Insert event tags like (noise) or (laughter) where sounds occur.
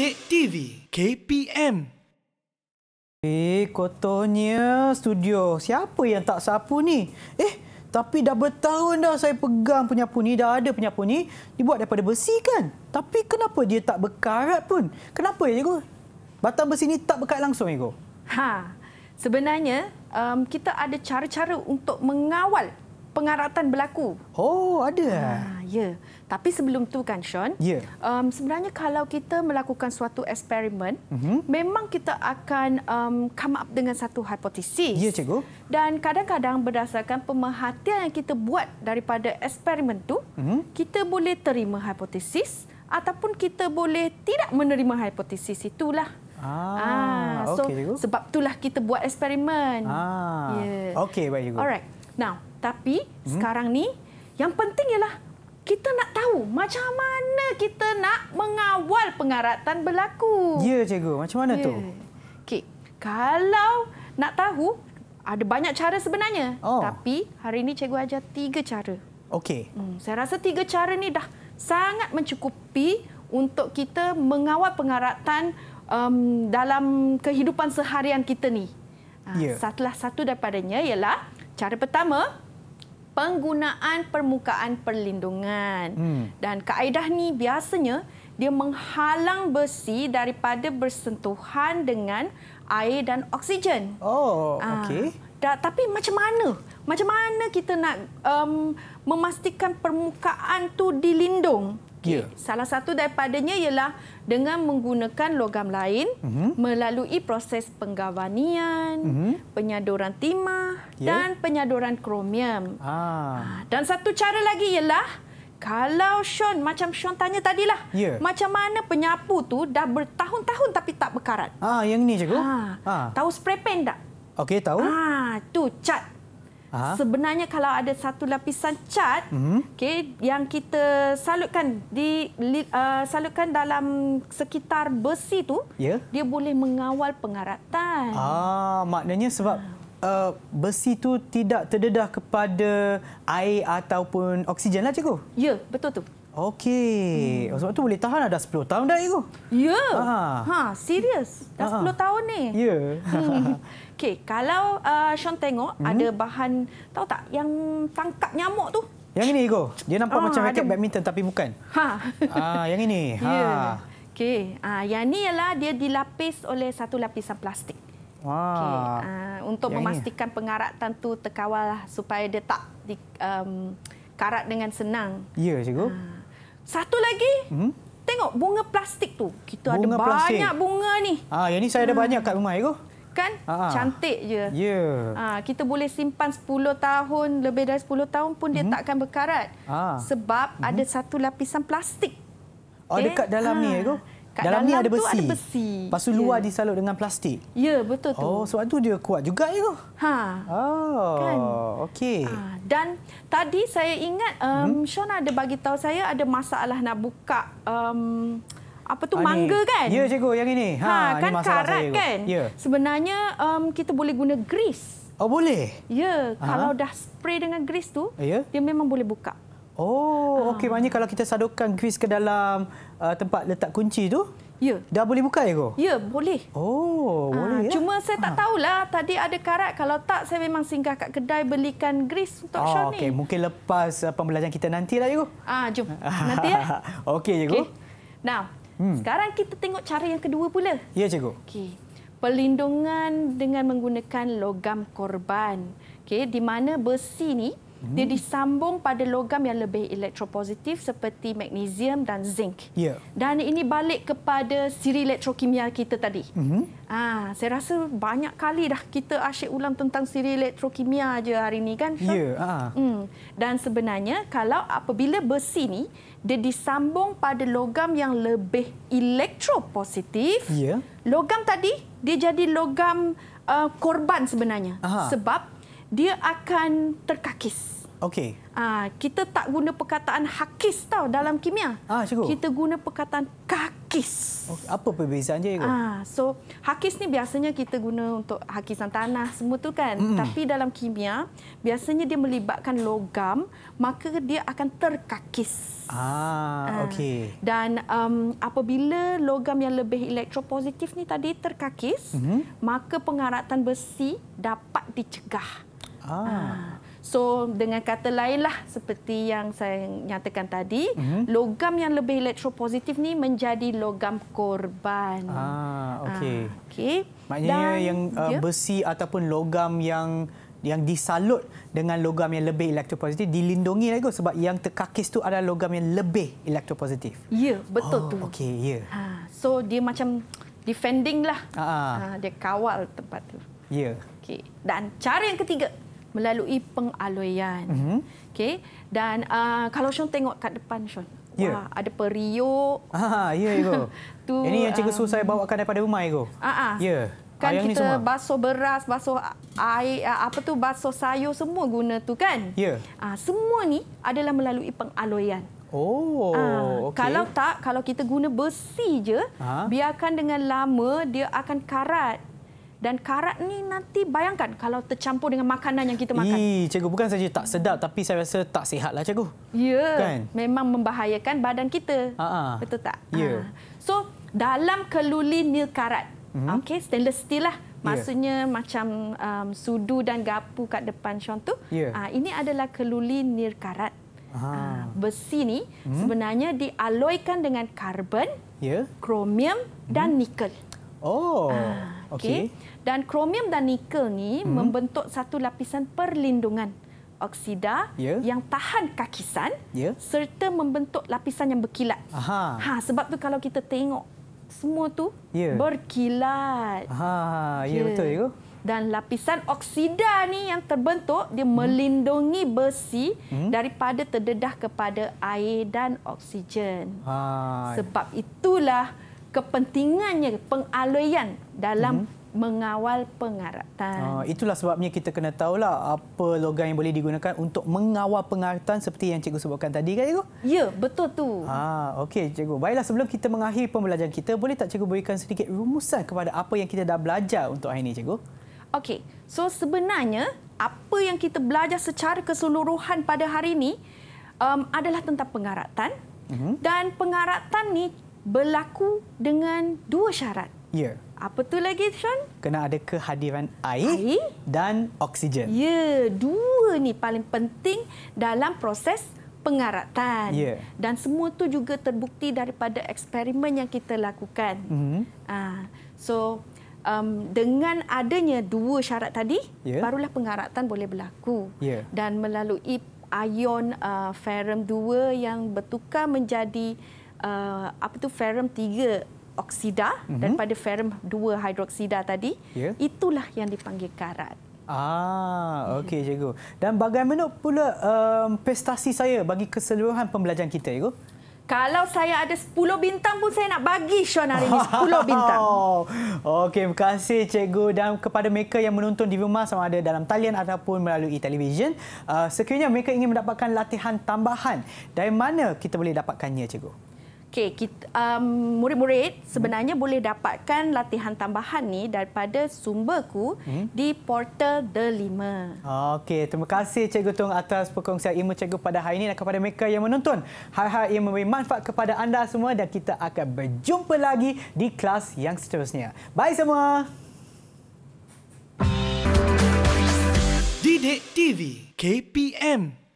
Dek TV KPM Eh, kotornya studio. Siapa yang tak sapu ni? Eh, tapi dah bertahun dah saya pegang penyapu ni. Dah ada penyapu ni. Dibuat daripada besi kan? Tapi kenapa dia tak berkarat pun? Kenapa ya, Cikgu? Batang besi ni tak berkat langsung, Cikgu? Ha, sebenarnya um, kita ada cara-cara untuk mengawal pengaratan berlaku. Oh, ada. Ha, ya. Tapi sebelum tu kan, Sean. Ya. Um, sebenarnya kalau kita melakukan suatu eksperimen, uh-huh. memang kita akan um, come up dengan satu hipotesis. Ya, cikgu. Dan kadang-kadang berdasarkan pemerhatian yang kita buat daripada eksperimen tu, uh-huh. kita boleh terima hipotesis ataupun kita boleh tidak menerima hipotesis itulah. Ah, ha, so, okay, cikgu. sebab itulah kita buat eksperimen. Ah, Yeah. okay, baik cikgu. Alright, now, tapi hmm. sekarang ni yang penting ialah kita nak tahu macam mana kita nak mengawal pengaratan berlaku. Ya, cikgu. Macam mana ya. tu? Okey. Kalau nak tahu, ada banyak cara sebenarnya. Oh. Tapi hari ini cikgu ajar tiga cara. Okey. Hmm, saya rasa tiga cara ni dah sangat mencukupi untuk kita mengawal pengaratan um, dalam kehidupan seharian kita ni. Ha, ya. Ha, satu daripadanya ialah cara pertama, penggunaan permukaan perlindungan. Hmm. Dan kaedah ni biasanya dia menghalang besi daripada bersentuhan dengan air dan oksigen. Oh, ah, okey. Da, tapi macam mana? Macam mana kita nak um, memastikan permukaan tu dilindung? Ya. Okay. Yeah. Salah satu daripadanya ialah dengan menggunakan logam lain uh mhm. -huh. melalui proses penggawanian, uh mhm. -huh. penyaduran timah yeah. dan penyaduran kromium. Ah. ah. Dan satu cara lagi ialah kalau Sean, macam Sean tanya tadilah, yeah. macam mana penyapu tu dah bertahun-tahun tapi tak berkarat? Ah, Yang ni cakap Ah. Ah. Tahu spray paint tak? Okey, tahu. Ah, tu cat Aha. Sebenarnya kalau ada satu lapisan cat mm -hmm. okay, yang kita salutkan di uh, salutkan dalam sekitar besi tu, yeah. dia boleh mengawal pengaratan. Ah, maknanya sebab uh, besi tu tidak terdedah kepada air ataupun oksigenlah cikgu. Ya, yeah, betul tu. Okey. Hmm. Sebab tu boleh tahan dah 10 tahun dah itu. Ya. Ha, serius. Dah 10 tahun ni. Ya. Hmm. (laughs) Okey, kalau uh, Sean tengok hmm? ada bahan tahu tak yang tangkap nyamuk tu? Yang ini, ego, Dia nampak ah, macam raket ada... badminton tapi bukan. Ha. Ah, yang ini. (laughs) Ha. Yeah. Okey. Ah, yang ini ialah dia dilapis oleh satu lapisan plastik. Wow. Okay. Ah, untuk yang memastikan ini. pengaratan tu terkawal lah supaya dia tak di, um, dengan senang. Ya, yeah, cikgu. Ah. Satu lagi, hmm? tengok bunga plastik tu. Kita bunga ada plastik. banyak bunga ni. Ah, yang ni saya ada hmm. banyak kat rumah aku. Ya, kan? Ah, ah. Cantik je. Yeah. Ah, kita boleh simpan 10 tahun, lebih dari 10 tahun pun dia hmm? takkan berkarat. Ah. Sebab hmm? ada satu lapisan plastik. Oh, okay. dekat dalam ya, ah. ni aku kat dalam, dalam ni ada besi. tu ada besi. Lepas tu luar ya. disalut dengan plastik. Ya, betul tu. Oh, sebab tu dia kuat juga ya. Ha. Oh. Kan. Okey. Ha. Dan tadi saya ingat um, hmm? Sean ada bagi tahu saya ada masalah nak buka um, apa tu ha, mangga ni. kan? Ya, cikgu, yang ini. Ha, ha kan ini karat saya, kan? Ya. Sebenarnya um, kita boleh guna grease. Oh, boleh? Ya, kalau dah spray dengan grease tu, ya? dia memang boleh buka. Oh, ha. okey. Maknanya kalau kita sadukan kuis ke dalam uh, tempat letak kunci tu, ya. dah boleh buka ya? Ya, boleh. Oh, ha. boleh. Ya? Cuma saya tak ha. tahulah tadi ada karat. Kalau tak, saya memang singgah kat kedai belikan grease untuk oh, Sean okay. ni. Mungkin lepas uh, pembelajaran kita nanti lah nantilah, Ah, ha, Jom, (laughs) nanti ya. okey, ya Okay. Now, hmm. sekarang kita tengok cara yang kedua pula. Ya, cikgu. Okey. pelindungan dengan menggunakan logam korban. Okey, di mana besi ni Hmm. Dia disambung pada logam yang lebih elektropositif seperti magnesium dan zinc. Yeah. Dan ini balik kepada siri elektrokimia kita tadi. Hmm. Ah, saya rasa banyak kali dah kita asyik ulang tentang siri elektrokimia aja hari ini kan? Ya. Yeah. Ha. Hmm. Dan sebenarnya kalau apabila besi ni dia disambung pada logam yang lebih elektropositif, yeah. logam tadi dia jadi logam uh, korban sebenarnya Aha. sebab dia akan terkakis. Okey. Ah, kita tak guna perkataan hakis tau dalam kimia. Ah, cikgu. Kita guna perkataan kakis. Okay. Apa perbezaannya, cikgu? Ah, so hakis ni biasanya kita guna untuk hakisan tanah semua tu kan. Mm. Tapi dalam kimia, biasanya dia melibatkan logam, maka dia akan terkakis. Ah, ah. okey. Dan um, apabila logam yang lebih elektropositif ni tadi terkakis, mm-hmm. maka pengaratan besi dapat dicegah. Ah. ah. So dengan kata lainlah seperti yang saya nyatakan tadi, mm-hmm. logam yang lebih elektropositif ni menjadi logam korban. Ah, ah okey. Ah, okey. Maknanya Dan, yang uh, yeah. besi ataupun logam yang yang disalut dengan logam yang lebih elektropositif dilindungi lagi sebab yang terkakis tu adalah logam yang lebih elektropositif. Ya, yeah, betul oh, tu. Okey, ya. Yeah. Ha, so dia macam defending lah. Ah. Ha, dia kawal tempat tu. Ya. Yeah. Okey. Dan cara yang ketiga melalui pengaloian. Mm-hmm. Okey. Dan uh, kalau Sean tengok kat depan Sean, yeah. wah, ada periuk. Ah, ha, ya itu. Ya, (laughs) tu Ini yang cikgu um, Su saya bawakan daripada rumah ego. Ya, ha ah, ah. Ya. Kan Ayang kita basuh beras, basuh air, ah, apa tu basuh sayur semua guna tu kan? Ya. Yeah. Uh, semua ni adalah melalui pengaloian. Oh, uh, okay. Kalau tak, kalau kita guna besi je, ha? biarkan dengan lama dia akan karat dan karat ni nanti bayangkan kalau tercampur dengan makanan yang kita makan. Ih, cikgu bukan saja tak sedap hmm. tapi saya rasa tak sihatlah cikgu. Ya. Kan? Memang membahayakan badan kita. Ha-ha. Betul tak? Ya. Ha. So, dalam keluli nil karat. Hmm. Okey, stainless steel lah. Ya. Maksudnya yeah. macam um, sudu dan gapu kat depan Sean tu. Yeah. Ya. Uh, ini adalah keluli nil karat. Ha. Besi ni hmm. sebenarnya dialoikan dengan karbon, yeah. kromium dan mhm. nikel. Oh. Uh. Okay, dan kromium dan nikel ni hmm. membentuk satu lapisan perlindungan oksida ya. yang tahan kakisan ya. serta membentuk lapisan yang berkilat Aha. ha sebab tu kalau kita tengok semua tu ya. berkilat ha ya, ya betul ya dan lapisan oksida ni yang terbentuk dia hmm. melindungi besi hmm? daripada terdedah kepada air dan oksigen. Ha. Sebab itulah kepentingannya pengalaian dalam hmm mengawal pengaratan. Uh, itulah sebabnya kita kena tahu lah apa logam yang boleh digunakan untuk mengawal pengaratan seperti yang cikgu sebutkan tadi kan cikgu? Ya, betul tu. Ah, okey cikgu. Baiklah sebelum kita mengakhiri pembelajaran kita, boleh tak cikgu berikan sedikit rumusan kepada apa yang kita dah belajar untuk hari ini cikgu? Okey. So sebenarnya apa yang kita belajar secara keseluruhan pada hari ini um, adalah tentang pengaratan. Mhm. Dan pengaratan ni berlaku dengan dua syarat. Ya. Apa tu lagi, Sean? Kena ada kehadiran air, air dan oksigen. Ya, dua ni paling penting dalam proses pengaratan. Ya. Dan semua tu juga terbukti daripada eksperimen yang kita lakukan. Mm -hmm. Ah, so um, dengan adanya dua syarat tadi, ya. barulah pengaratan boleh berlaku. Ya. Dan melalui ion uh, ferum 2 yang bertukar menjadi uh, apa tu ferum 3 oksida mm-hmm. daripada ferum 2 hidroksida tadi yeah. itulah yang dipanggil karat. Ah, mhm. okey cikgu. Dan bagaimana pula um, prestasi saya bagi keseluruhan pembelajaran kita, cikgu? Kalau saya ada 10 bintang pun saya nak bagi Sean hari ini 10 bintang. (laughs) Okey, terima kasih cikgu dan kepada mereka yang menonton di rumah sama ada dalam talian ataupun melalui televisyen. Uh, sekiranya mereka ingin mendapatkan latihan tambahan, dari mana kita boleh dapatkannya cikgu? Okey, um, murid-murid hmm. sebenarnya hmm. boleh dapatkan latihan tambahan ni daripada sumberku hmm. di portal The Lima. Okey, terima kasih Cikgu Tung atas perkongsian ilmu Cikgu pada hari ini dan kepada mereka yang menonton. hal-hal yang memberi manfaat kepada anda semua dan kita akan berjumpa lagi di kelas yang seterusnya. Bye semua! Didik TV KPM